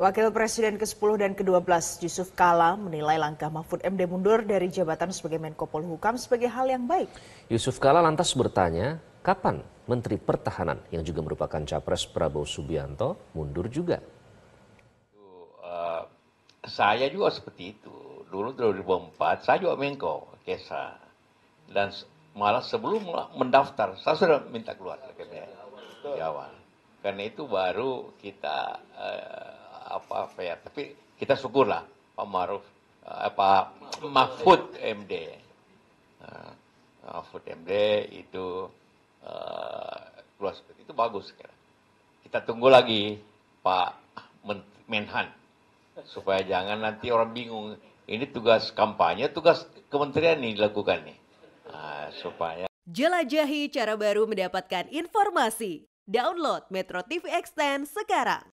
Wakil Presiden ke-10 dan ke-12 Yusuf Kala menilai langkah Mahfud MD mundur dari jabatan sebagai Menko Polhukam sebagai hal yang baik. Yusuf Kala lantas bertanya, kapan Menteri Pertahanan yang juga merupakan capres Prabowo Subianto mundur juga? Eh, saya juga seperti itu. Dulu 2004 saya juga Menko Kesa. Dan malah sebelum mendaftar saya sudah minta keluar dari Karena itu baru kita uh, fair. Ya, tapi kita syukurlah Pak Maruf, eh, eh Pak Mahfud MD. Uh, nah, Mahfud MD itu uh, keluar seperti itu bagus. sekarang. Kita tunggu lagi Pak Menhan supaya jangan nanti orang bingung. Ini tugas kampanye, tugas kementerian nih dilakukan nih. Uh, supaya Jelajahi cara baru mendapatkan informasi. Download Metro TV Extend sekarang.